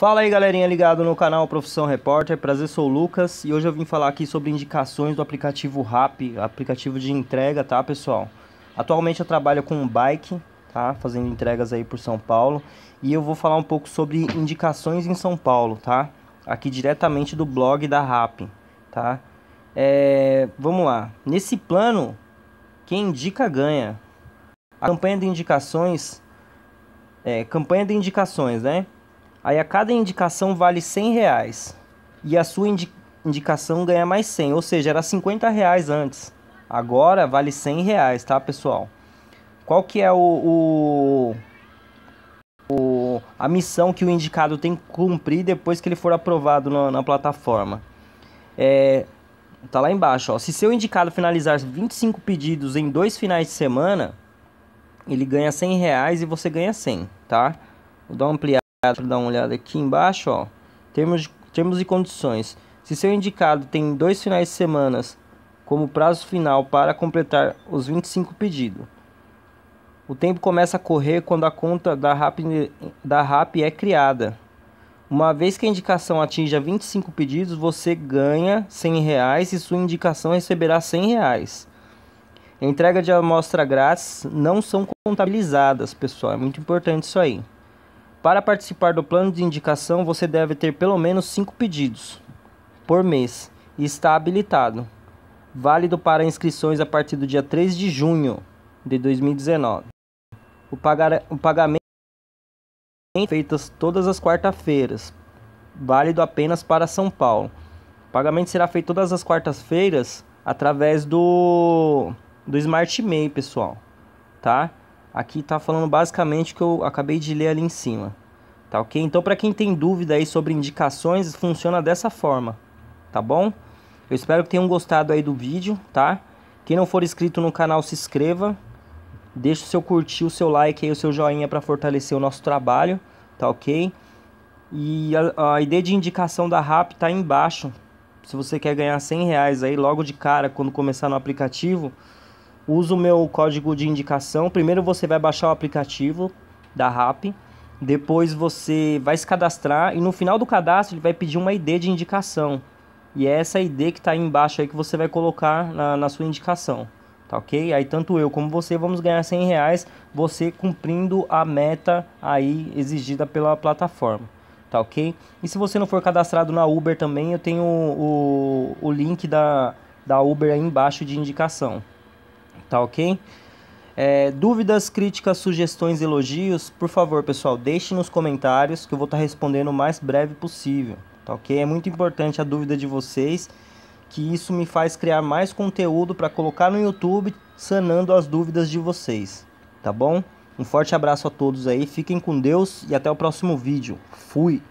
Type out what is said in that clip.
Fala aí galerinha ligado no canal Profissão Repórter, prazer sou o Lucas e hoje eu vim falar aqui sobre indicações do aplicativo Rap, aplicativo de entrega, tá pessoal? Atualmente eu trabalho com um bike, tá? Fazendo entregas aí por São Paulo e eu vou falar um pouco sobre indicações em São Paulo, tá? Aqui diretamente do blog da Rap, tá? É, vamos lá, nesse plano, quem indica ganha. A campanha de indicações, é, campanha de indicações, né? Aí a cada indicação vale 100 reais. E a sua indi indicação ganha mais 100, ou seja, era 50 reais antes. Agora vale 100 reais, tá, pessoal? Qual que é o, o, o a missão que o indicado tem que cumprir depois que ele for aprovado na, na plataforma? É, tá lá embaixo, ó. Se seu indicado finalizar 25 pedidos em dois finais de semana, ele ganha 100 reais e você ganha 100, tá? Vou dar uma ampliada dar uma olhada aqui embaixo, ó. Termos, termos e condições. Se seu indicado tem dois finais de semana como prazo final para completar os 25 pedidos. O tempo começa a correr quando a conta da RAP, da RAP é criada. Uma vez que a indicação atinja 25 pedidos, você ganha R$100 reais e sua indicação receberá R$100. reais. Entrega de amostra grátis não são contabilizadas, pessoal. É muito importante isso aí. Para participar do plano de indicação, você deve ter pelo menos 5 pedidos por mês e está habilitado. Válido para inscrições a partir do dia 3 de junho de 2019. O, pagar, o pagamento é feito todas as quartas-feiras, válido apenas para São Paulo. O pagamento será feito todas as quartas-feiras através do do Smart Mail, pessoal, tá? Aqui está falando basicamente o que eu acabei de ler ali em cima. Tá ok? Então, para quem tem dúvida aí sobre indicações, funciona dessa forma. Tá bom? Eu espero que tenham gostado aí do vídeo, tá? Quem não for inscrito no canal, se inscreva. Deixe o seu curtir, o seu like e o seu joinha para fortalecer o nosso trabalho, tá ok? E a, a de indicação da RAP tá aí embaixo. Se você quer ganhar 100 reais aí logo de cara, quando começar no aplicativo, usa o meu código de indicação. Primeiro você vai baixar o aplicativo da RAP, depois você vai se cadastrar e no final do cadastro ele vai pedir uma ID de indicação. E é essa ID que está aí embaixo aí que você vai colocar na, na sua indicação, tá ok? Aí tanto eu como você vamos ganhar 100 reais, você cumprindo a meta aí exigida pela plataforma, tá ok? E se você não for cadastrado na Uber também, eu tenho o, o link da, da Uber aí embaixo de indicação, Tá ok? É, dúvidas, críticas, sugestões, elogios, por favor, pessoal, deixe nos comentários que eu vou estar tá respondendo o mais breve possível, tá ok? É muito importante a dúvida de vocês, que isso me faz criar mais conteúdo para colocar no YouTube, sanando as dúvidas de vocês, tá bom? Um forte abraço a todos aí, fiquem com Deus e até o próximo vídeo. Fui!